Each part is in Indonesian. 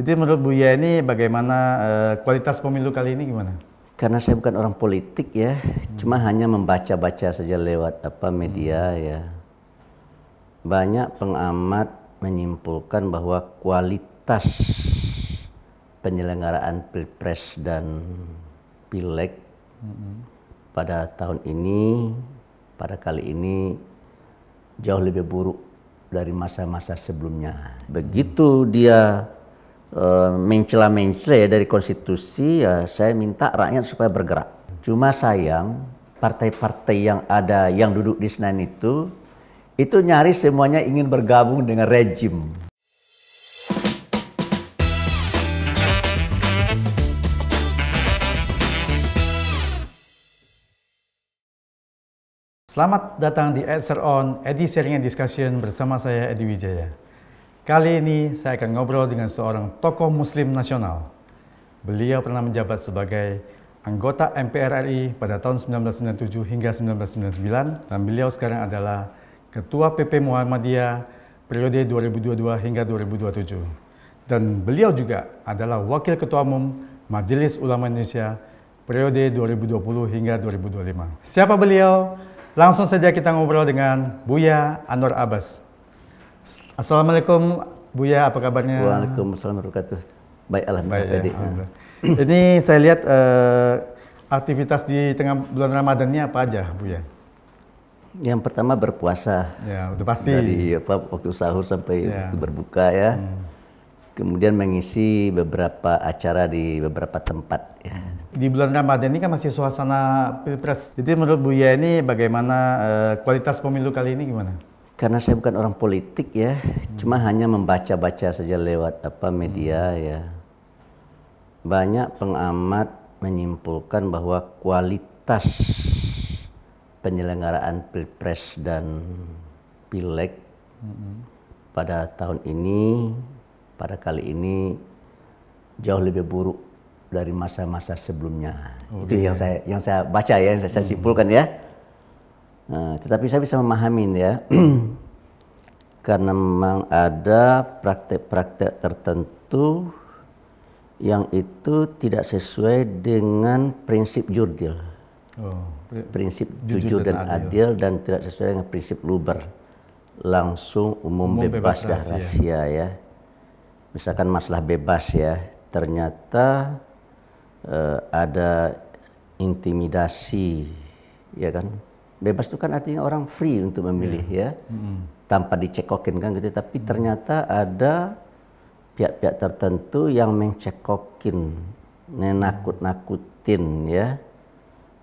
Jadi menurut Buya ini bagaimana uh, kualitas pemilu kali ini gimana? Karena saya bukan orang politik ya, hmm. cuma hanya membaca-baca saja lewat apa media hmm. ya. Banyak pengamat menyimpulkan bahwa kualitas penyelenggaraan pilpres dan pileg hmm. pada tahun ini, pada kali ini jauh lebih buruk dari masa-masa sebelumnya. Begitu dia mencela-mencela eh, ya dari konstitusi ya saya minta rakyat supaya bergerak. Cuma sayang partai-partai yang ada yang duduk di Senayan itu itu nyaris semuanya ingin bergabung dengan rejim. Selamat datang di Answer On, edisi sharing discussion bersama saya Edi Wijaya. Kali ini saya akan ngobrol dengan seorang tokoh muslim nasional. Beliau pernah menjabat sebagai anggota MPR RI pada tahun 1997 hingga 1999 dan beliau sekarang adalah Ketua PP Muhammadiyah periode 2022 hingga 2027. Dan beliau juga adalah Wakil Ketua Umum Majelis Ulama Indonesia periode 2020 hingga 2025. Siapa beliau? Langsung saja kita ngobrol dengan Buya Anwar Abbas. Assalamualaikum Buya, apa kabarnya? Waalaikumsalam warahmatullahi Baik, alhamdulillah. Baik, ya, alhamdulillah. Ini saya lihat uh, aktivitas di tengah bulan Ramadannya apa aja, Buya? Yang pertama berpuasa. Ya, udah pasti. Dari apa, waktu sahur sampai ya. waktu berbuka ya. Hmm. Kemudian mengisi beberapa acara di beberapa tempat ya. Di bulan Ramadan ini kan masih suasana pilpres. Jadi menurut Buya ini bagaimana uh, kualitas pemilu kali ini gimana? karena saya bukan orang politik ya, hmm. cuma hanya membaca-baca saja lewat apa media hmm. ya. Banyak pengamat menyimpulkan bahwa kualitas penyelenggaraan pilpres dan pileg hmm pada tahun ini, pada kali ini jauh lebih buruk dari masa-masa sebelumnya. Oh, Itu iya. yang saya yang saya baca ya, yang saya, hmm saya simpulkan ya. Nah, tetapi saya bisa memahami ya, karena memang ada praktek-praktek tertentu yang itu tidak sesuai dengan prinsip jurdil. Oh, prinsip jujur, jujur dan, dan adil. adil dan tidak sesuai dengan prinsip luber. Langsung umum, umum bebas, bebas dah rahasia ya. Misalkan masalah bebas ya, ternyata uh, ada intimidasi ya kan bebas itu kan artinya orang free untuk memilih yeah. ya hmm. tanpa dicekokin kan gitu tapi ternyata ada pihak-pihak tertentu yang mencekokin menakut-nakutin ya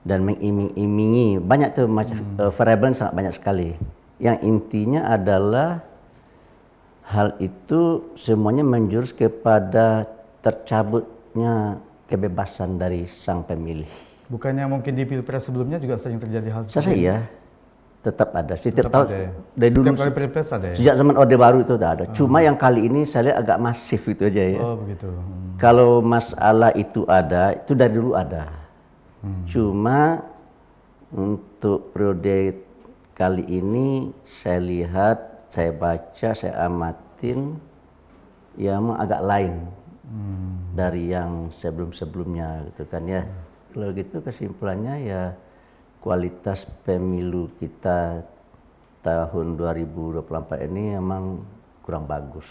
dan mengiming-imingi banyak tuh macam hmm. uh, eh, variable sangat banyak sekali yang intinya adalah hal itu semuanya menjurus kepada tercabutnya kebebasan dari sang pemilih Bukannya mungkin di pilpres sebelumnya juga sering terjadi hal seperti iya. itu? iya. Tetap ada. Setiap tetap tahun ya? dari dulu. Setiap kali pilpres ada ya? Sejak zaman Orde Baru itu tidak ada. Hmm. Cuma yang kali ini saya lihat agak masif itu aja ya. Oh begitu. Hmm. Kalau masalah itu ada, itu dari dulu ada. Hmm. Cuma untuk periode kali ini saya lihat, saya baca, saya amatin, ya emang agak lain hmm. dari yang sebelum-sebelumnya gitu kan ya. Hmm kalau gitu kesimpulannya ya kualitas pemilu kita tahun 2024 ini emang kurang bagus.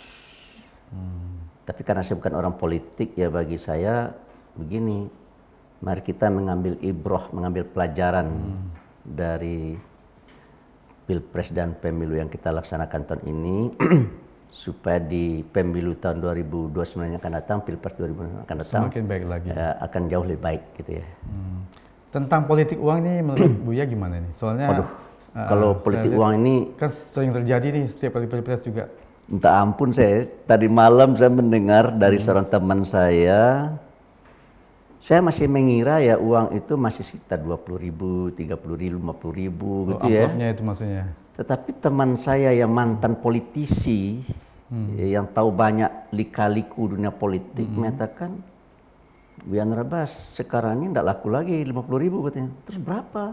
Hmm. Tapi karena saya bukan orang politik ya bagi saya begini, mari kita mengambil ibroh, mengambil pelajaran hmm. dari pilpres dan pemilu yang kita laksanakan tahun ini. supaya di pemilu tahun 2029 yang akan datang, pilpres 2029 akan datang, semakin baik lagi, Ya, akan jauh lebih baik gitu ya. Hmm. Tentang politik uang ini menurut Buya gimana nih? Soalnya Aduh, uh, eh, kalau politik uang ini kan sering terjadi nih setiap kali pilpres juga. Minta ampun saya tadi malam saya mendengar dari hmm. seorang teman saya, saya masih mengira ya uang itu masih sekitar dua puluh ribu, tiga puluh ribu, lima puluh ribu oh, gitu ya. itu maksudnya. Tetapi teman saya yang mantan politisi hmm. Eh, yang tahu banyak lika-liku dunia politik hmm. menyatakan Wian Rabas sekarang ini tidak laku lagi 50 ribu katanya. Terus berapa?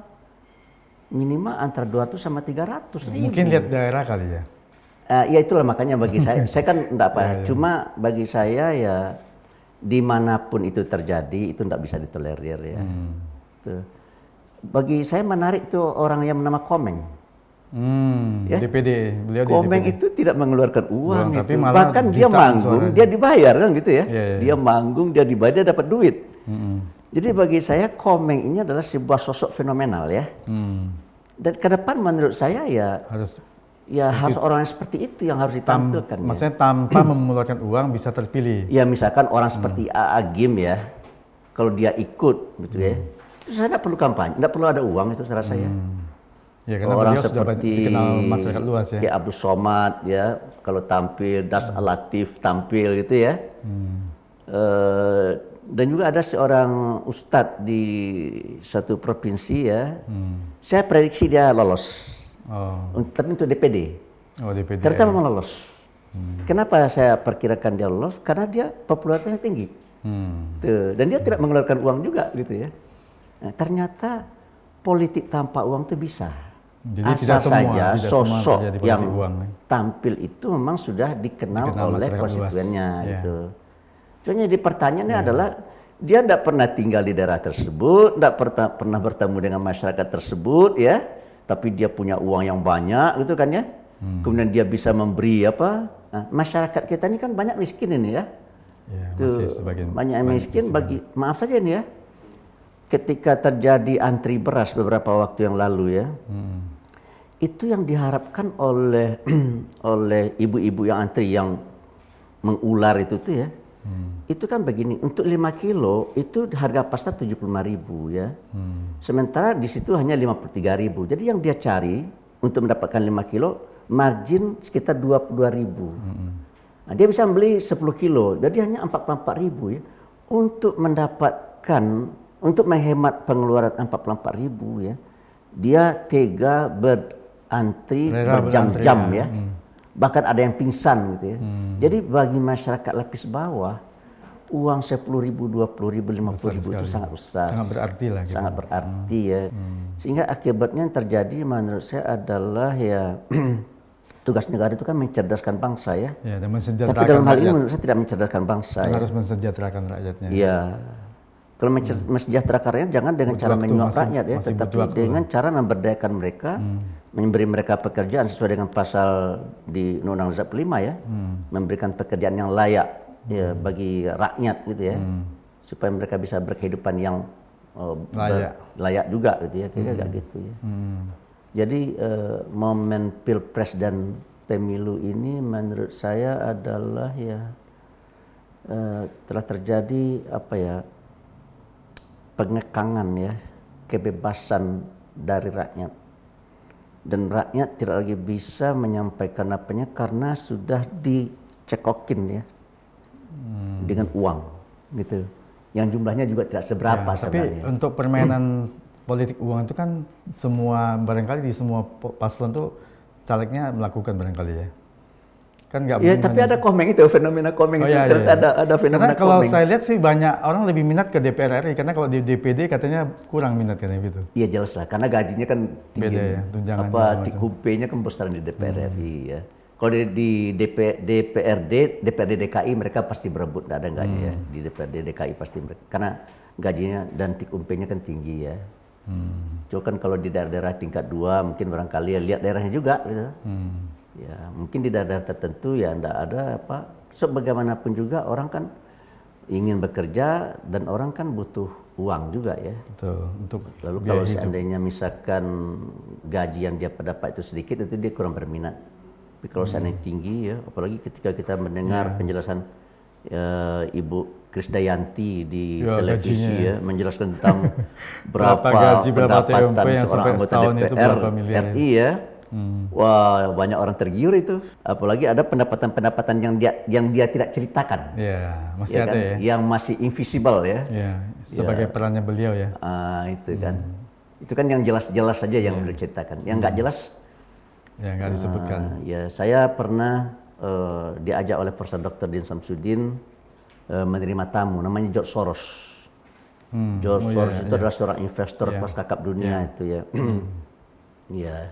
Minimal antara 200 sama 300 ribu. Mungkin lihat daerah kali ya? Uh, ya itulah makanya bagi saya, saya kan tidak apa, ya, ya. cuma bagi saya ya dimanapun itu terjadi itu tidak bisa ditolerir ya. Hmm. Tuh. Bagi saya menarik tuh orang yang bernama Komeng. Hmm, ya. DPD, beliau Komeng DPD. itu tidak mengeluarkan uang, Buang, itu. bahkan dia manggung, dia dibayar kan gitu ya. Yeah, yeah. Iya. Dia manggung, dia dibayar, dia dapat duit. Hmm. Jadi bagi saya Komeng ini adalah sebuah sosok fenomenal ya. Mm. Dan ke depan menurut saya ya harus ya harus orang yang seperti itu yang harus ditampilkan. Tam, ya. Maksudnya tanpa mengeluarkan uang bisa terpilih. Ya misalkan orang mm. seperti A Gim ya, kalau dia ikut gitu mm. ya, hmm. itu saya tidak perlu kampanye, tidak perlu ada uang itu secara mm. saya. Ya, karena orang seperti masyarakat luas ya. Ki Abdul Somad ya, kalau tampil Das hmm. Alatif tampil gitu ya. Hmm. E, dan juga ada seorang ustad di satu provinsi ya. Hmm. Saya prediksi dia lolos. Oh. Tapi untuk DPD. Oh, DPD. Ternyata memang lolos. Hmm. Kenapa saya perkirakan dia lolos? Karena dia popularitasnya tinggi. Hmm. Tuh. Dan dia hmm. tidak mengeluarkan uang juga gitu ya. Nah, ternyata politik tanpa uang itu bisa. Jadi asal tidak semua, saja tidak sosok semua yang uang. tampil itu memang sudah dikenal, dikenal oleh konstituennya yeah. itu. Cuma jadi pertanyaannya yeah. adalah dia tidak pernah tinggal di daerah tersebut, tidak pernah bertemu dengan masyarakat tersebut ya, tapi dia punya uang yang banyak gitu kan ya. Hmm. Kemudian dia bisa memberi apa? Nah, masyarakat kita ini kan banyak miskin ini ya. ya Tuh, banyak yang miskin bagi maaf saja nih ya. Ketika terjadi antri beras beberapa waktu yang lalu ya. Hmm itu yang diharapkan oleh oleh ibu-ibu yang antri yang mengular itu tuh ya. Hmm. Itu kan begini, untuk 5 kilo itu harga pasar lima ribu ya. Hmm. Sementara di situ hanya tiga ribu. Jadi yang dia cari untuk mendapatkan 5 kilo margin sekitar dua puluh Hmm. Nah, dia bisa membeli 10 kilo, jadi hanya empat ribu ya. Untuk mendapatkan, untuk menghemat pengeluaran empat ribu ya, dia tega ber antri berjam-jam ya. ya. Hmm. Bahkan ada yang pingsan gitu ya. Hmm. Jadi bagi masyarakat lapis bawah uang 10 ribu, 20 ribu, 50 ribu itu sangat besar. Sangat berarti lah. Gitu. Sangat berarti hmm. ya. Hmm. Sehingga akibatnya yang terjadi menurut saya adalah ya tugas negara itu kan mencerdaskan bangsa ya. ya dan Tapi dalam hal rakyat. ini menurut saya tidak mencerdaskan bangsa. ya. Harus mensejahterakan rakyatnya. Iya. Kalau hmm. mensejahterakan rakyat jangan dengan butuh cara menyuap rakyat ya, tetapi dengan cara memberdayakan mereka. Hmm memberi mereka pekerjaan sesuai dengan pasal di Undang-Undang Zab 5 ya, hmm. memberikan pekerjaan yang layak ya, hmm. ya bagi rakyat gitu ya, hmm. supaya mereka bisa berkehidupan yang uh, layak. Ber, layak juga gitu ya, kayak kira hmm. gitu ya. Hmm. Jadi uh, momen pilpres dan pemilu ini menurut saya adalah ya uh, telah terjadi apa ya pengekangan ya kebebasan dari rakyat dan rakyat tidak lagi bisa menyampaikan apanya karena sudah dicekokin ya hmm. dengan uang gitu yang jumlahnya juga tidak seberapa ya, tapi sebenarnya. untuk permainan hmm. politik uang itu kan semua barangkali di semua paslon tuh calegnya melakukan barangkali ya Kan nggak Ya, tapi kan. ada komeng itu, fenomena komeng oh, iya, itu. Iya, iya. Ada, ada fenomena karena kalau komeng. saya lihat sih banyak orang lebih minat ke DPR RI, karena kalau di DPD katanya kurang minat katanya gitu. Iya jelas lah, karena gajinya kan tinggi. Beda ya, Apa, tikupenya kan besar di DPR hmm. RI ya. Kalau di, di DP, DPRD, DPRD DKI mereka pasti berebut, nggak ada nggak ya. hmm. ya. Di DPRD DKI pasti mereka, karena gajinya dan tikupenya kan tinggi ya. Hmm. Cuma kan kalau di daerah-daerah tingkat dua mungkin barangkali ya lihat daerahnya juga gitu. Hmm ya mungkin di daerah tertentu ya tidak ada apa sebagaimanapun juga orang kan ingin bekerja dan orang kan butuh uang juga ya Betul, untuk lalu kalau hidup. seandainya misalkan gaji yang dia dapat itu sedikit itu dia kurang berminat tapi kalau hmm. seandainya tinggi ya apalagi ketika kita mendengar ya. penjelasan uh, Ibu Krisdayanti di ya, televisi gajinya. ya menjelaskan tentang berapa, berapa gaji, berapa pendapatan yang seorang anggota DPR RI ya. Hmm. Wah banyak orang tergiur itu. Apalagi ada pendapatan-pendapatan yang dia yang dia tidak ceritakan. Iya, masih ya ada kan? ya. Yang masih invisible ya. Iya, sebagai yeah. perannya beliau ya. Ah itu hmm. kan. Itu kan yang jelas-jelas saja yang yeah. diceritakan. Yang nggak hmm. jelas. Ya nggak disebutkan. Uh, ya saya pernah uh, diajak oleh Profesor Dr. Din Samsudin uh, menerima tamu namanya George Soros. Hmm. George oh, iya, Soros yeah, itu yeah. adalah seorang investor yeah. pas kakap dunia yeah. itu ya. Hmm. Iya. yeah.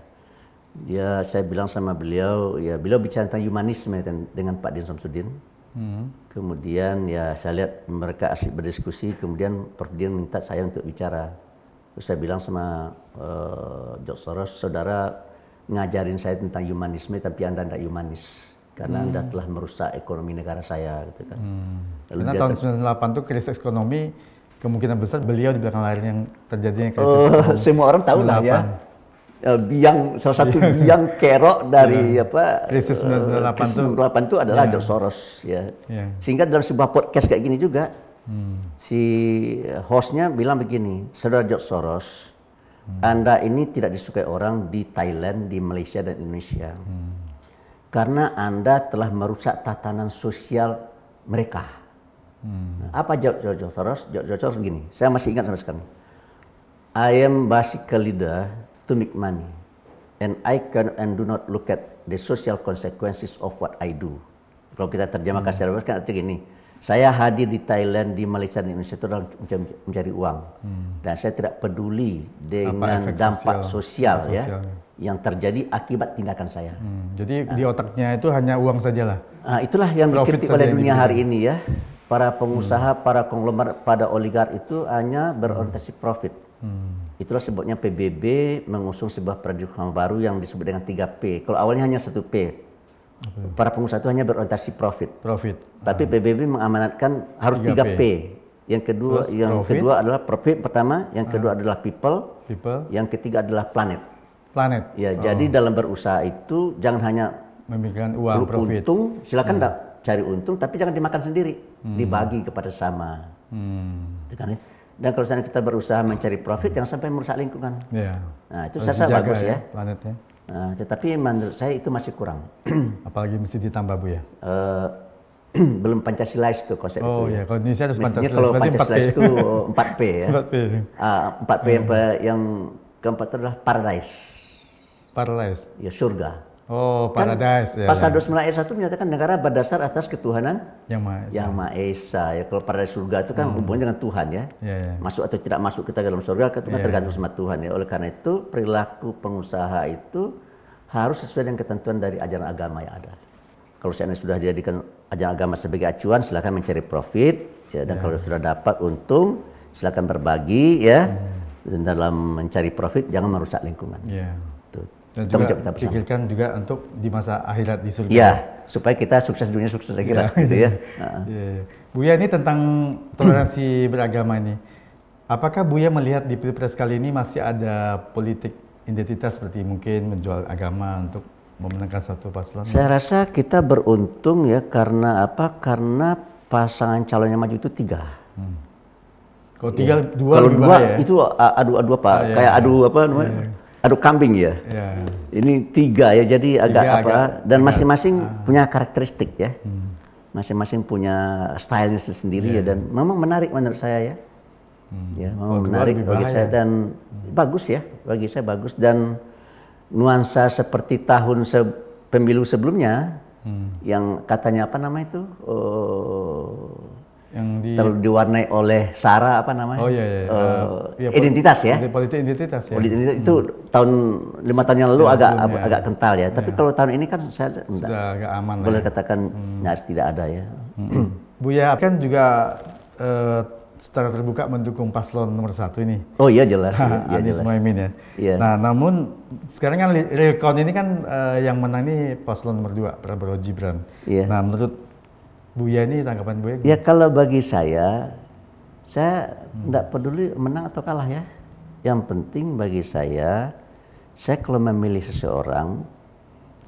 Ya saya bilang sama beliau, ya beliau bicara tentang humanisme dengan Pak Din Samsudin. Hmm. Kemudian ya saya lihat mereka asik berdiskusi, kemudian Pak Din minta saya untuk bicara. saya bilang sama uh, eh, George Soros, saudara ngajarin saya tentang humanisme tapi Anda tidak humanis karena hmm. Anda telah merusak ekonomi negara saya gitu kan. Hmm. Lalu karena tahun 98 itu krisis ekonomi kemungkinan besar beliau di belakang layar yang terjadinya oh, krisis oh, ekonomi. Semua orang tahu lah ya Eh, biang salah satu iya. biang kerok dari yeah. apa krisis 1998 1998 itu adalah yeah. George Soros ya. Yeah. Sehingga dalam sebuah podcast kayak gini juga hmm. si hostnya bilang begini, Saudara George Soros, hmm. Anda ini tidak disukai orang di Thailand, di Malaysia dan Indonesia. Hmm. Karena Anda telah merusak tatanan sosial mereka. Hmm. Nah, apa jawab George Soros? George Soros begini, saya masih ingat sampai sekarang. I am basically the to make money, and I can and do not look at the social consequences of what I do. Kalau kita terjemahkan hmm. secara bahasa kan artinya gini, saya hadir di Thailand, di Malaysia, di Indonesia itu dalam mencari uang, hmm. dan saya tidak peduli dengan dampak sosial, sosial, ya, sosialnya. yang terjadi akibat tindakan saya. Hmm. Jadi nah. di otaknya itu hanya uang sajalah. Nah, itulah yang Profit dikritik oleh dunia hari ini ya, para hmm. pengusaha, hmm. para konglomerat, pada oligar itu hanya berorientasi hmm. profit. Hmm. Itulah sebabnya PBB mengusung sebuah paradigma baru yang disebut dengan 3P. Kalau awalnya hanya 1 P. Para pengusaha itu hanya berorientasi profit. Profit. Tapi hmm. PBB mengamanatkan harus 3P. 3P. Yang kedua Plus yang profit. kedua adalah profit pertama, yang kedua ah. adalah people, people, yang ketiga adalah planet. Planet. Ya, oh. jadi dalam berusaha itu jangan hanya memikirkan uang profit. Untung, silakan hmm. cari untung tapi jangan dimakan sendiri, hmm. dibagi kepada sama. Hmm. Itu kan ya dan kalau kita berusaha mencari profit yang sampai merusak lingkungan. Ya. Nah, itu saya bagus ya, ya. Planetnya. Nah, tetapi menurut saya itu masih kurang. Apalagi mesti ditambah Bu ya. Uh, belum pancasila itu konsep oh, itu. Oh kalau Indonesia harus Pancasila. kalau pancasila itu empat p ya. 4P. Uh, ah, p yang, hmm. yang keempat itu adalah paradise. Paradise. Ya, surga. Oh, kan paradise. Ya, Pasal ya. ayat satu menyatakan negara berdasar atas ketuhanan yang Maha Esa. Yang Maha Esa. Ya, kalau paradise surga itu kan hmm. hubungannya dengan Tuhan ya. Ya, ya. Masuk atau tidak masuk kita dalam surga itu kan ya, ya, tergantung sama Tuhan ya. Oleh karena itu perilaku pengusaha itu harus sesuai dengan ketentuan dari ajaran agama yang ada. Kalau seandainya sudah dijadikan ajaran agama sebagai acuan, silakan mencari profit. Ya, dan ya. kalau sudah dapat untung, silakan berbagi ya. Hmm. Dan dalam mencari profit jangan merusak lingkungan. Ya. Dan juga kita Pikirkan juga untuk di masa akhirat di surga. Iya, supaya kita sukses dunia, sukses akhirat ya, gitu ya. ya. Buya ini tentang toleransi beragama ini. Apakah Buya melihat di Pilpres kali ini masih ada politik identitas seperti mungkin menjual agama untuk memenangkan satu paslon? Saya rasa kita beruntung ya karena apa? Karena pasangan calonnya maju itu tiga. Hmm. Kalau tiga, ya. dua Kalau dua ya? itu adu-adu apa? Ah, iya, Kayak adu apa namanya? iya aduk kambing ya. Yeah. Ini tiga ya, jadi tiga agak apa agak, dan masing-masing uh. punya karakteristik ya. Hmm. Masing-masing hmm. punya stylenya sendiri yeah. ya iya. dan memang menarik menurut saya ya. Hmm. Ya, memang oh, menarik bagi saya dan hmm. bagus ya, bagi saya bagus dan nuansa seperti tahun se pemilu sebelumnya hmm. yang katanya apa nama itu? Oh, yang di... diwarnai oleh sara apa namanya? Oh iya, iya. Uh, ya, identitas ya. Politik identitas ya. Politik identitas hmm. itu tahun lima tahun yang lalu ya, agak agak kental ya. Tapi ya. kalau tahun ini kan saya enggak, agak aman. Boleh ya. katakan hmm. nyaris tidak ada ya. Hmm. Buya kan juga uh, secara terbuka mendukung paslon nomor satu ini. Oh iya jelas. Iya, iya, Anies Mohaimin ya. Iya. Nah namun sekarang kan rekon ini kan uh, yang menang ini paslon nomor dua Prabowo Gibran. Iya. Nah menurut Buya ini tanggapan Buya? Ya kalau bagi saya, saya tidak hmm. peduli menang atau kalah ya. Yang penting bagi saya, saya kalau memilih seseorang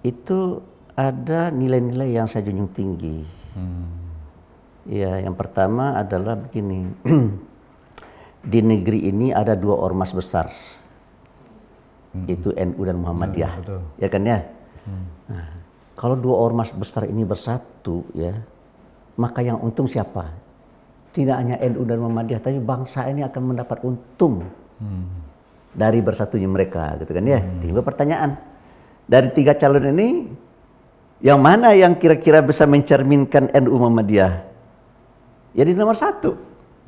itu ada nilai-nilai yang saya junjung tinggi. Hmm. Ya, yang pertama adalah begini. di negeri ini ada dua ormas besar. Hmm. Itu NU dan Muhammadiyah. Ya, Ya kan ya? Hmm. Nah, kalau dua ormas besar ini bersatu ya, maka yang untung siapa? Tidak hanya NU dan Muhammadiyah, tapi bangsa ini akan mendapat untung hmm. dari bersatunya mereka, gitu kan ya? Hmm. Timbul pertanyaan dari tiga calon ini, yang mana yang kira-kira bisa mencerminkan NU Muhammadiyah? Ya nomor satu,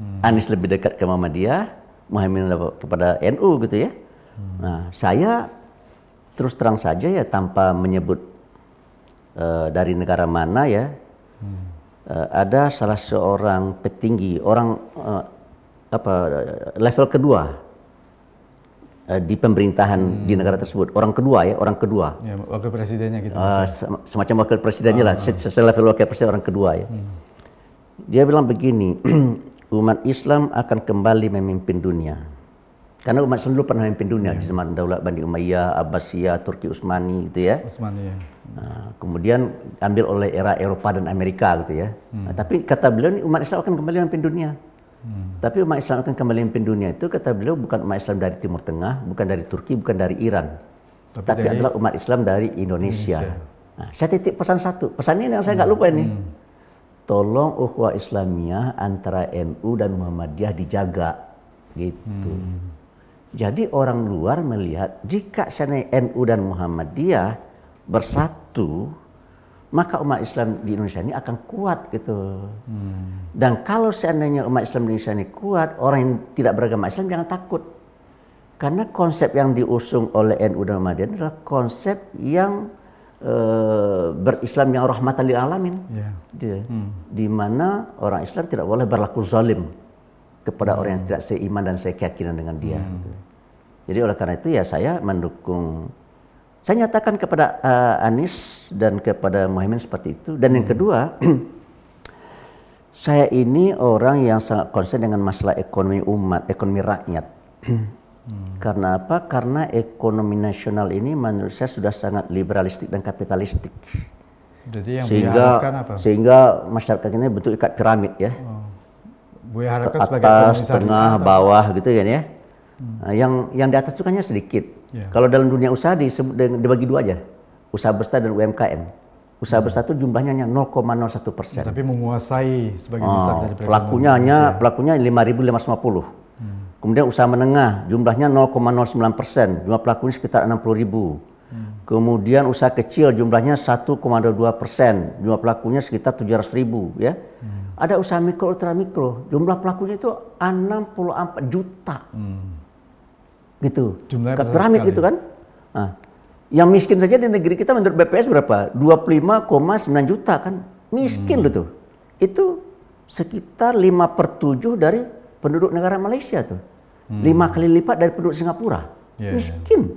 hmm. Anies lebih dekat ke Muhammadiyah, Muhammad kepada NU gitu ya. Hmm. Nah, saya terus terang saja ya tanpa menyebut uh, dari negara mana ya. Hmm uh, ada salah seorang petinggi orang uh, apa level kedua uh, di pemerintahan hmm. di negara tersebut orang kedua ya orang kedua ya, wakil presidennya gitu uh, semacam wakil presidennya oh, lah oh. level wakil presiden orang kedua ya hmm. dia bilang begini umat Islam akan kembali memimpin dunia karena umat Islam dulu pernah memimpin dunia ya. di zaman Daulat Bani Umayyah Abbasiyah Turki Utsmani gitu ya Utsmani ya Nah, kemudian diambil oleh era Eropa dan Amerika gitu ya. Nah, hmm. Nah, tapi kata beliau ini umat Islam akan kembali memimpin dunia. Hmm. Tapi umat Islam akan kembali memimpin dunia itu kata beliau bukan umat Islam dari Timur Tengah, bukan dari Turki, bukan dari Iran. Tapi, tapi dari... adalah umat Islam dari Indonesia. Indonesia. Nah, saya titip pesan satu. Pesan ini yang saya nggak hmm. lupa ini. Hmm. Tolong ukhuwah Islamiyah antara NU dan Muhammadiyah dijaga gitu. Hmm. Jadi orang luar melihat jika sana NU dan Muhammadiyah bersatu maka umat Islam di Indonesia ini akan kuat gitu. Hmm. Dan kalau seandainya umat Islam di Indonesia ini kuat, orang yang tidak beragama Islam jangan takut. Karena konsep yang diusung oleh NU dan Muhammadiyah adalah konsep yang e, berislam yang rahmatan lil alamin. Yeah. Di, hmm. di mana orang Islam tidak boleh berlaku zalim kepada hmm. orang yang hmm. tidak seiman dan sekeyakinan dengan dia. Hmm. Gitu. Jadi oleh karena itu ya saya mendukung saya nyatakan kepada uh, eh, Anies dan kepada Muhammad seperti itu. Dan yang kedua, saya ini orang yang sangat konsen dengan masalah ekonomi umat, ekonomi rakyat. Hmm. Karena apa? Karena ekonomi nasional ini menurut saya sudah sangat liberalistik dan kapitalistik. Jadi yang sehingga apa? sehingga masyarakat ini bentuk ikat piramid ya. Oh. ke atas, tengah, bawah gitu kan ya. Hmm. Nah, yang yang di atas sukanya kan sedikit. Ya. Kalau dalam dunia usaha di, dibagi dua aja, usaha besar dan UMKM. Usaha hmm. besar itu jumlahnya hanya 0,01 persen. Tapi menguasai sebagai oh, ah, besar dari pelakunya hanya pelakunya 5.550. Hmm. Kemudian usaha menengah jumlahnya 0,09 persen, jumlah pelakunya sekitar 60.000. Hmm. Kemudian usaha kecil jumlahnya 1,22 persen, jumlah pelakunya sekitar 700.000 ya. Hmm. Ada usaha mikro ultra mikro, jumlah pelakunya itu 64 juta. Hmm gitu Jumlahnya ke piramid sekali. gitu kan nah, yang miskin saja di negeri kita menurut BPS berapa 25,9 juta kan miskin hmm. loh tuh itu sekitar 5 per 7 dari penduduk negara Malaysia tuh hmm. 5 kali lipat dari penduduk Singapura yeah, iya. miskin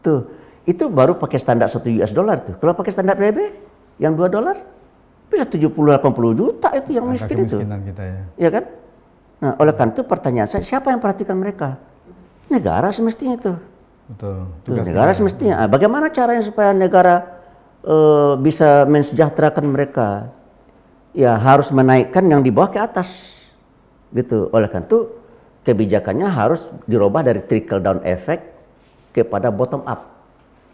tuh itu baru pakai standar 1 US dollar tuh kalau pakai standar BB yang 2 dolar bisa 70 80 juta itu yang miskin itu kita ya. ya kan nah oleh karena itu pertanyaan saya siapa yang perhatikan mereka negara semestinya itu. Betul. Tuh, negara semestinya. Ah, bagaimana caranya supaya negara uh, bisa mensejahterakan mereka? Ya harus menaikkan yang di bawah ke atas, gitu. Oleh karena itu kebijakannya harus dirubah dari trickle down effect kepada bottom up.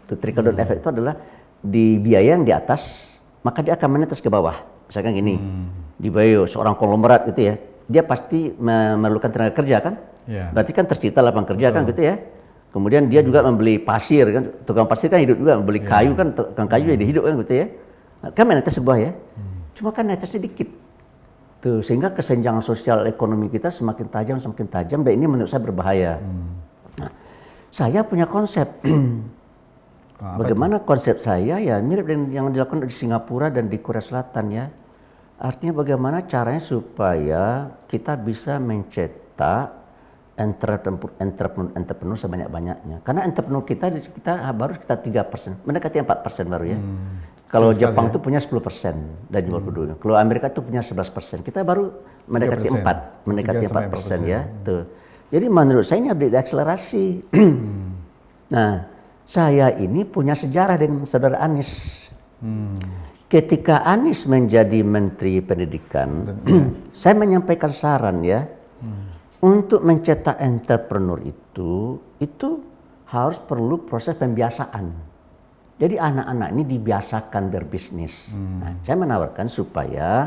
Itu trickle down hmm. effect itu adalah di biaya yang di atas maka dia akan menetes ke bawah. Misalkan gini, hmm. di bio seorang konglomerat gitu ya, dia pasti memerlukan tenaga kerja kan? Yeah. Berarti kan tercipta lapang kerja kan Betul. kan gitu ya. Kemudian dia juga membeli pasir kan, tukang pasir kan hidup juga, membeli yeah. kayu kan, tukang kayu ya hidup kan gitu ya. Kan menetes sebuah ya, hmm. cuma kan netesnya sedikit, Tuh sehingga kesenjangan sosial ekonomi kita semakin tajam semakin tajam dan ini menurut saya berbahaya. Hmm. Nah, saya punya konsep. Nah, bagaimana konsep saya ya mirip dengan yang dilakukan di Singapura dan di Korea Selatan ya. Artinya bagaimana caranya supaya kita bisa mencetak entrepreneur, entrepreneur, entrepreneur sebanyak-banyaknya. Karena entrepreneur kita kita baru kita tiga persen, mendekati empat persen baru ya. Hmm. Kalau Sekali Jepang ya? punya 10 persen dari jual hmm. penduduknya. Kalau Amerika itu punya 11 persen. Kita baru mendekati 4, mendekati 4 persen ya. Hmm. Tuh. Jadi menurut saya ini harus akselerasi. hmm. Nah, saya ini punya sejarah dengan saudara Anies. Hmm. Ketika Anies menjadi Menteri Pendidikan, saya menyampaikan saran ya untuk mencetak entrepreneur itu itu harus perlu proses pembiasaan. Jadi anak-anak ini dibiasakan berbisnis. Hmm. Nah, saya menawarkan supaya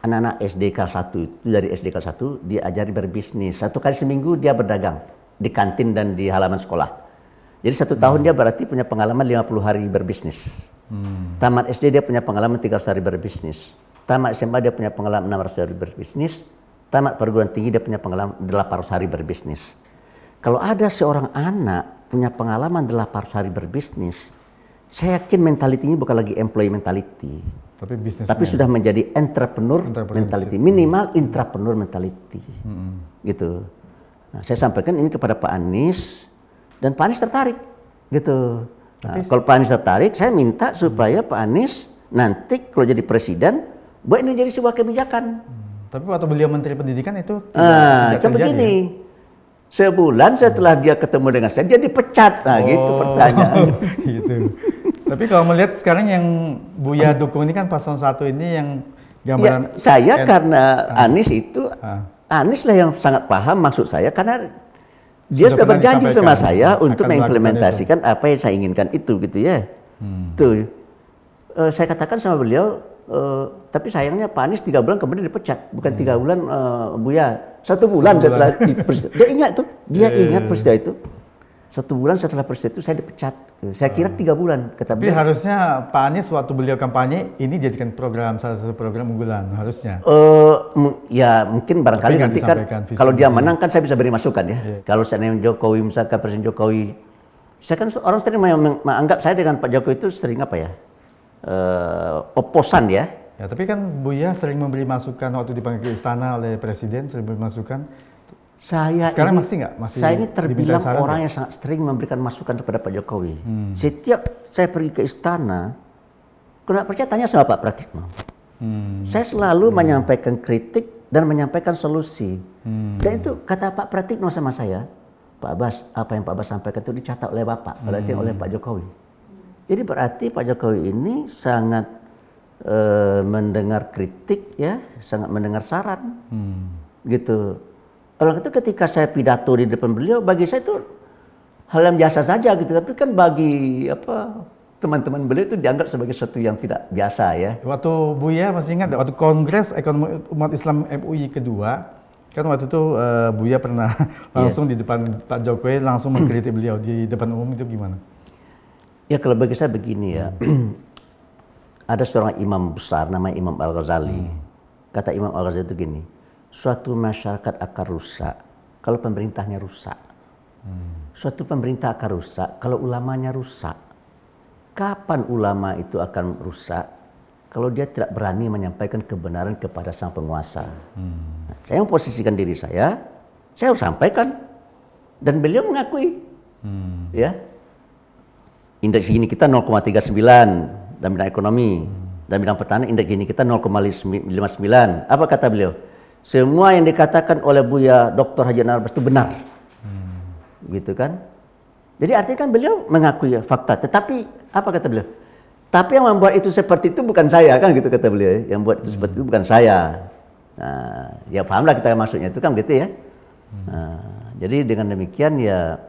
anak-anak SD kelas 1 itu dari SD kelas 1 diajari berbisnis. Satu kali seminggu dia berdagang di kantin dan di halaman sekolah. Jadi satu hmm. tahun dia berarti punya pengalaman 50 hari berbisnis. Hmm. Tamat SD dia punya pengalaman 300 hari berbisnis. Tamat SMA dia punya pengalaman 600 hari berbisnis tamat perguruan tinggi dia punya pengalaman 800 hari berbisnis. Kalau ada seorang anak punya pengalaman 800 hari berbisnis, saya yakin mentalitinya bukan lagi employee mentality. Tapi bisnis. Tapi sudah menjadi entrepreneur, entrepreneur mentality, minimal hmm. entrepreneur mentality. Hmm. Gitu. Nah, saya sampaikan ini kepada Pak Anies dan Pak Anies tertarik. Gitu. Nah, kalau Pak Anies tertarik, saya minta supaya Pak Anies nanti kalau jadi presiden, buat ini jadi sebuah kebijakan. Hmm tapi waktu beliau Menteri Pendidikan itu tidak, ah, tidak kan begini. Sebulan setelah dia ketemu dengan saya, dia dipecat. Nah, gitu oh, gitu pertanyaan. gitu. Tapi kalau melihat sekarang yang Buya ah. dukung ini kan pasal satu ini yang ya, gambaran... Ya, saya N karena ah. Anies itu, ah. Anies lah yang sangat paham maksud saya karena dia sudah, sudah berjanji sama saya untuk mengimplementasikan apa yang saya inginkan itu gitu ya. Hmm. Tuh, uh, saya katakan sama beliau, Uh, tapi sayangnya Pak Anies tiga bulan kemudian dipecat, bukan tiga hmm. bulan uh, ya satu bulan satu setelah bulan. Dia ingat tuh, dia yeah. Iya, ingat iya. peristiwa itu. Satu bulan setelah peristiwa itu saya dipecat. Saya kira hmm. tiga bulan. Kata Tapi beliau. harusnya Pak Anies waktu beliau kampanye ini jadikan program salah satu program unggulan harusnya. Uh, ya mungkin barangkali Tapi nanti kan kalau dia menang kan saya bisa beri masukan ya. Yeah. Kalau nanya Jokowi misalkan Presiden Jokowi, saya kan orang sering menganggap saya dengan Pak Jokowi itu sering apa ya? uh, oposan ya. Ya, tapi kan Buya sering memberi masukan waktu dipanggil ke istana oleh presiden sering memberi masukan. Saya sekarang ini, masih enggak? Masih saya ini terbilang orang ya? yang sangat sering memberikan masukan kepada Pak Jokowi. Hmm. Setiap saya pergi ke istana, kalau percaya tanya sama Pak Pratikno. Hmm. Saya selalu hmm. menyampaikan kritik dan menyampaikan solusi. Hmm. Dan itu kata Pak Pratikno sama saya, Pak Bas, apa yang Pak Bas sampaikan itu dicatat oleh Bapak, berarti hmm. oleh Pak Jokowi. Jadi berarti Pak Jokowi ini sangat e, mendengar kritik ya, sangat mendengar saran. Hmm. Gitu. Kalau itu ketika saya pidato di depan beliau bagi saya itu hal yang biasa saja gitu, tapi kan bagi apa teman-teman beliau itu dianggap sebagai sesuatu yang tidak biasa ya. Waktu Buya masih ingat waktu Kongres Ekonomi Umat Islam MUI kedua, kan waktu itu uh, eh, Buya pernah iya. langsung yeah. di depan Pak Jokowi langsung mengkritik beliau di depan umum itu gimana? Ya kalau bagi saya begini ya, hmm. ada seorang imam besar namanya Imam Al Ghazali. Hmm. Kata Imam Al Ghazali itu gini, suatu masyarakat akan rusak kalau pemerintahnya rusak. Hmm. Suatu pemerintah akan rusak kalau ulamanya rusak. Kapan ulama itu akan rusak? Kalau dia tidak berani menyampaikan kebenaran kepada sang penguasa. Hmm. Nah, saya memposisikan diri saya, saya harus sampaikan. Dan beliau mengakui. Hmm. Ya, Indeks gini kita 0,39 dalam bidang ekonomi. dan bidang pertanian indeks gini kita 0,59. Apa kata beliau? Semua yang dikatakan oleh Buya Dr. Haji Narbas itu benar. Hmm. Gitu kan? Jadi artinya kan beliau mengakui fakta. Tetapi apa kata beliau? Tapi yang membuat itu seperti itu bukan saya kan gitu kata beliau. Ya. Yang buat itu seperti itu hmm. bukan saya. Nah, ya pahamlah kita maksudnya itu kan gitu ya. Hmm. Nah, jadi dengan demikian ya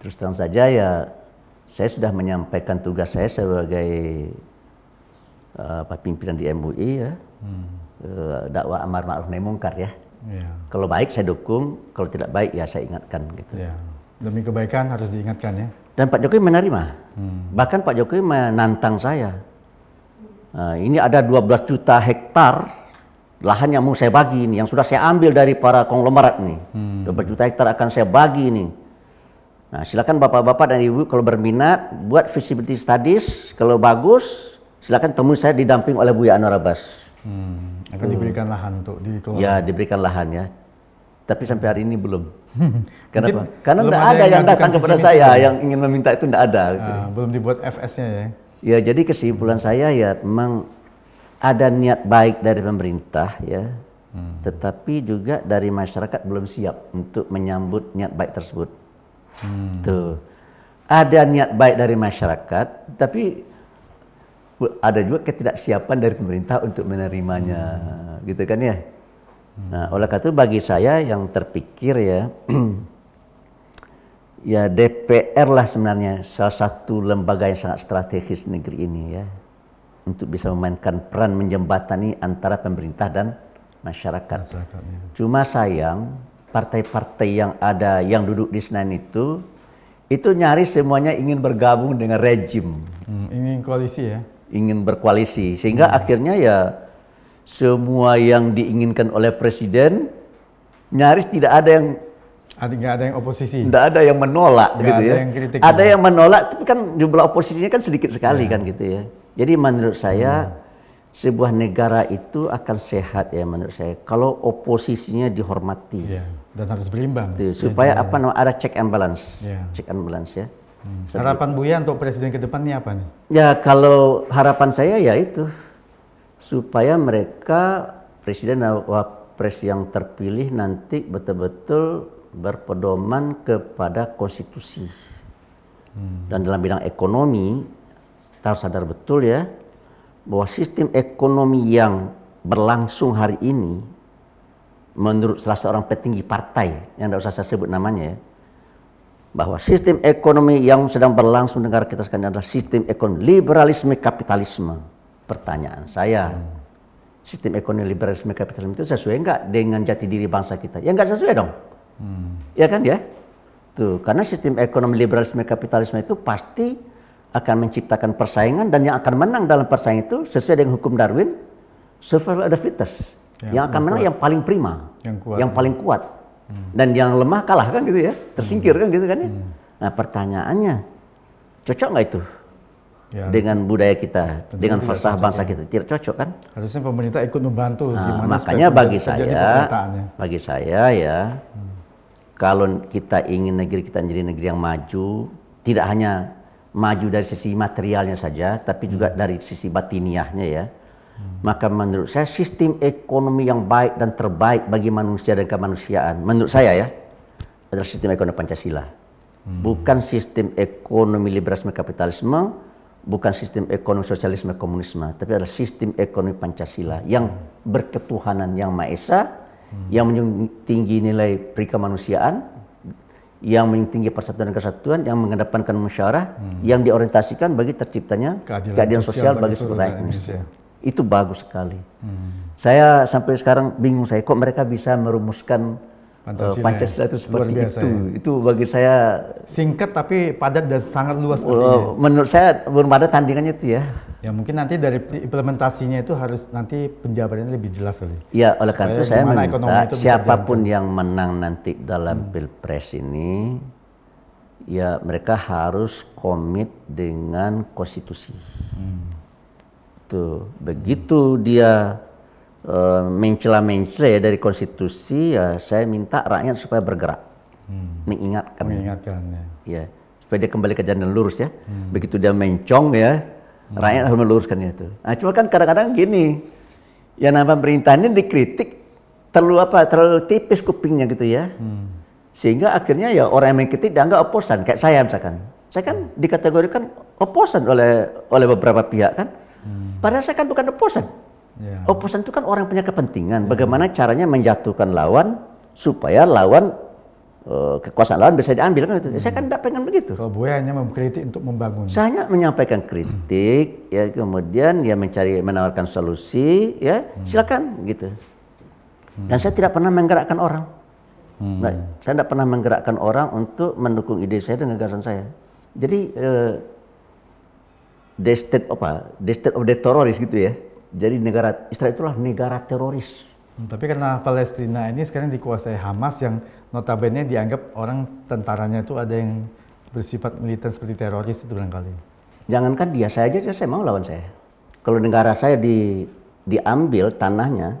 terus terang saja ya saya sudah menyampaikan tugas saya sebagai uh, pimpinan di MUI ya, hmm. uh, dakwah amar ma'ruf nahi mungkar ya. Yeah. Kalau baik saya dukung, kalau tidak baik ya saya ingatkan gitu. Yeah. Demi kebaikan harus diingatkan ya. Dan Pak Jokowi menerima. Hmm. Bahkan Pak Jokowi menantang saya. uh, ini ada 12 juta hektar lahan yang mau saya bagi ini, yang sudah saya ambil dari para konglomerat nih. Hmm. 12 juta hektar akan saya bagi ini Nah, silakan bapak-bapak dan ibu kalau berminat buat feasibility studies, kalau bagus silakan temui saya didamping oleh Buya Anwar Abbas. Hmm, akan diberikan lahan untuk di keluarga. Ya, diberikan lahan ya. Tapi sampai hari ini belum. Hmm, Kenapa? Mungkin Karena tidak ada yang, yang datang kepada saya itu. Ya? yang ingin meminta itu tidak ada. Gitu. Uh, belum dibuat FS-nya ya. Ya, jadi kesimpulan hmm. saya ya memang ada niat baik dari pemerintah ya. Hmm. Tetapi juga dari masyarakat belum siap untuk menyambut niat baik tersebut. Hmm. Tuh. Ada niat baik dari masyarakat, tapi ada juga ketidaksiapan dari pemerintah untuk menerimanya. Hmm. Gitu kan ya? Hmm. Nah, oleh karena itu bagi saya yang terpikir ya ya DPR lah sebenarnya salah satu lembaga yang sangat strategis negeri ini ya untuk bisa memainkan peran menjembatani antara pemerintah dan masyarakat. Ya. Cuma sayang partai-partai yang ada yang duduk di Senayan itu itu nyaris semuanya ingin bergabung dengan rejim. Hmm, ingin koalisi ya? Ingin berkoalisi sehingga hmm. akhirnya ya semua yang diinginkan oleh presiden nyaris tidak ada yang tidak ada yang oposisi. Tidak ada yang menolak Nggak gitu ada ya. Yang kritik ada juga. Ya? yang menolak tapi kan jumlah oposisinya kan sedikit sekali ya. kan gitu ya. Jadi menurut saya hmm. sebuah negara itu akan sehat ya menurut saya kalau oposisinya dihormati. Ya dan harus berimbang. Tuh, supaya ya, apa ya. ada check and balance. Ya. Check and balance ya. Hmm. harapan bu Buya untuk presiden ke depan apa nih? Ya kalau harapan saya ya itu supaya mereka presiden dan wapres yang terpilih nanti betul-betul berpedoman kepada konstitusi. Hmm. Dan dalam bidang ekonomi kita harus sadar betul ya bahwa sistem ekonomi yang berlangsung hari ini menurut salah seorang petinggi partai yang tidak usah saya sebut namanya ya, bahwa sistem ekonomi yang sedang berlangsung negara kita sekarang adalah sistem ekonomi liberalisme kapitalisme. Pertanyaan saya, sistem ekonomi liberalisme kapitalisme itu sesuai enggak dengan jati diri bangsa kita? Ya enggak sesuai dong. Hmm. Ya kan ya? Tuh, karena sistem ekonomi liberalisme kapitalisme itu pasti akan menciptakan persaingan dan yang akan menang dalam persaingan itu sesuai dengan hukum Darwin survival of the fittest yang, yang akan menang kuat. yang paling prima, yang, kuat, yang paling kuat. Hmm. Dan yang lemah kalah kan gitu ya, hmm. tersingkir hmm. kan gitu kan ya. Hmm. Nah pertanyaannya, cocok nggak itu ya. dengan budaya kita, Tentu dengan fasah bangsa ya. kita? Tidak cocok kan? Harusnya pemerintah ikut membantu. Nah, makanya bagi saya, bagi saya ya, hmm. kalau kita ingin negeri kita menjadi negeri yang maju, tidak hanya maju dari sisi materialnya saja, tapi juga hmm. dari sisi batiniahnya ya maka menurut saya sistem ekonomi yang baik dan terbaik bagi manusia dan kemanusiaan, menurut saya ya, adalah sistem ekonomi Pancasila. Hmm. Bukan sistem ekonomi liberalisme kapitalisme, bukan sistem ekonomi sosialisme komunisme, tapi adalah sistem ekonomi Pancasila yang berketuhanan yang Maha Esa, hmm. yang menjunjung tinggi nilai perikemanusiaan, yang menjunjung tinggi persatuan dan kesatuan, yang mengedepankan musyawarah, hmm. yang diorientasikan bagi terciptanya keadilan, keadilan sosial, sosial bagi seluruh rakyat Indonesia. Indonesia itu bagus sekali. Hmm. Saya sampai sekarang bingung saya kok mereka bisa merumuskan Pancasila, eh, ya? Pancasila itu seperti biasa, itu. Ya. Itu bagi saya singkat tapi padat dan sangat luas. Uh, menurut saya belum ada tandingannya itu ya. Ya mungkin nanti dari implementasinya itu harus nanti penjabarannya lebih jelas kali. Ya oleh karena itu saya meminta itu siapapun yang menang nanti dalam hmm. pilpres ini ya mereka harus komit dengan konstitusi. Hmm Tuh, begitu dia eh, mencela-mencela ya dari konstitusi, ya saya minta rakyat supaya bergerak, hmm. mengingatkan. Mengingatkan ya. ya. Supaya dia kembali ke jalan lurus ya. Hmm. Begitu dia mencong ya, hmm. rakyat harus meluruskannya itu. Nah, cuma kan kadang-kadang gini, ya nama pemerintah ini dikritik terlalu apa? Terlalu tipis kupingnya gitu ya. Hmm. Sehingga akhirnya ya orang yang mengkritik dianggap oposan, kayak saya misalkan. Saya kan dikategorikan oposan oleh oleh beberapa pihak kan Hmm. Padahal saya kan bukan oposan. Yeah. Oposan itu kan orang punya kepentingan. Yeah. Bagaimana caranya menjatuhkan lawan supaya lawan uh, kekuasaan lawan bisa diambil kan itu. Hmm. Saya kan tidak hmm. pengen begitu. Kalau Boy hanya mengkritik untuk membangun. Saya hanya menyampaikan kritik, hmm. ya kemudian ya mencari menawarkan solusi, ya hmm. silakan gitu. Hmm. Dan saya tidak pernah menggerakkan orang. Hmm. Nah, saya tidak pernah menggerakkan orang untuk mendukung ide saya dan gagasan saya. Jadi eh, the state apa the state of the terrorist gitu ya jadi negara Israel itulah negara teroris hmm, tapi karena Palestina ini sekarang dikuasai Hamas yang notabene dianggap orang tentaranya itu ada yang bersifat militan seperti teroris itu barangkali. Jangankan dia, saya aja saya mau lawan saya. Kalau negara saya di, diambil tanahnya,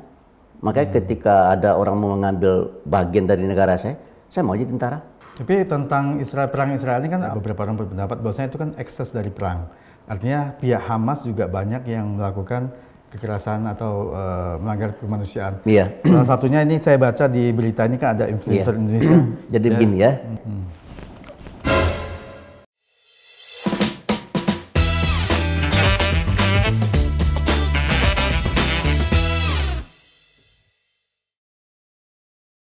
makanya hmm. ketika ada orang mau mengambil bagian dari negara saya, saya mau jadi tentara. Tapi tentang Israel, perang Israel ini kan ah, beberapa orang berpendapat bahwasanya itu kan ekses dari perang. Artinya pihak Hamas juga banyak yang melakukan kekerasan atau uh, melanggar kemanusiaan. Iya. Salah satunya ini saya baca di berita ini kan ada influencer iya. Indonesia. Jadi ya. begini ya. Hmm.